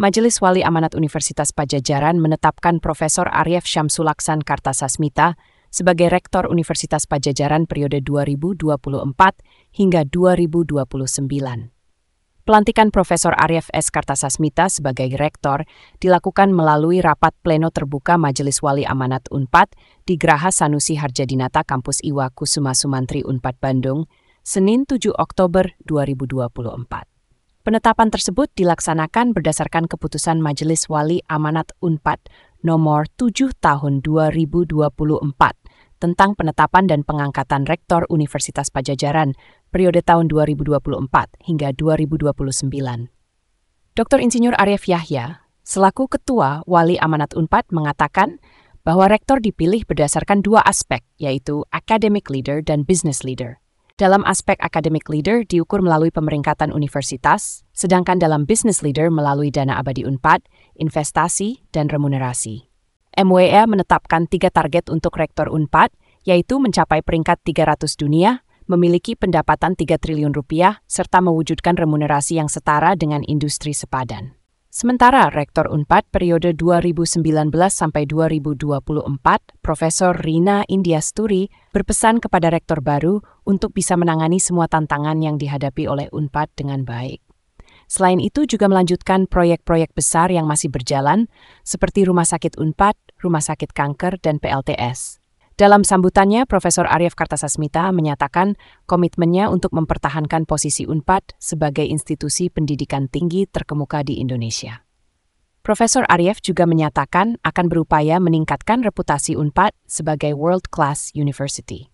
Majelis Wali Amanat Universitas Pajajaran menetapkan Profesor Aryef Syamsulaksan Kartasasmita sebagai Rektor Universitas Pajajaran periode 2024 hingga 2029. Pelantikan Profesor Aryef S. Kartasasmita sebagai Rektor dilakukan melalui rapat pleno terbuka Majelis Wali Amanat UNPAD di Graha Sanusi Harjadinata Kampus Iwa Kusuma Sumantri UNPAD Bandung, Senin 7 Oktober 2024. Penetapan tersebut dilaksanakan berdasarkan keputusan Majelis Wali Amanat UNPAD nomor 7 tahun 2024 tentang penetapan dan pengangkatan Rektor Universitas Pajajaran periode tahun 2024 hingga 2029. Dr. Insinyur Arief Yahya, selaku Ketua Wali Amanat UNPAD mengatakan bahwa rektor dipilih berdasarkan dua aspek, yaitu academic leader dan business leader. Dalam aspek academic leader diukur melalui pemeringkatan universitas, sedangkan dalam business leader melalui dana abadi UNPAD, investasi, dan remunerasi. MWA menetapkan tiga target untuk rektor UNPAD, yaitu mencapai peringkat 300 dunia, memiliki pendapatan 3 triliun rupiah, serta mewujudkan remunerasi yang setara dengan industri sepadan. Sementara Rektor UNPAD periode 2019 sampai 2024, Profesor Rina Indiasturi berpesan kepada rektor baru untuk bisa menangani semua tantangan yang dihadapi oleh UNPAD dengan baik. Selain itu juga melanjutkan proyek-proyek besar yang masih berjalan seperti Rumah Sakit UNPAD, Rumah Sakit Kanker, dan PLTS. Dalam sambutannya, Profesor Arief Kartasasmita menyatakan komitmennya untuk mempertahankan posisi UNPAD sebagai institusi pendidikan tinggi terkemuka di Indonesia. Profesor Arief juga menyatakan akan berupaya meningkatkan reputasi UNPAD sebagai world class university.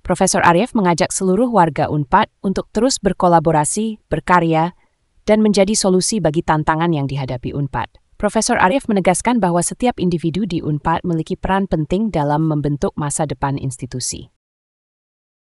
Profesor Arief mengajak seluruh warga UNPAD untuk terus berkolaborasi, berkarya, dan menjadi solusi bagi tantangan yang dihadapi UNPAD. Profesor Arief menegaskan bahwa setiap individu di UNPAD memiliki peran penting dalam membentuk masa depan institusi.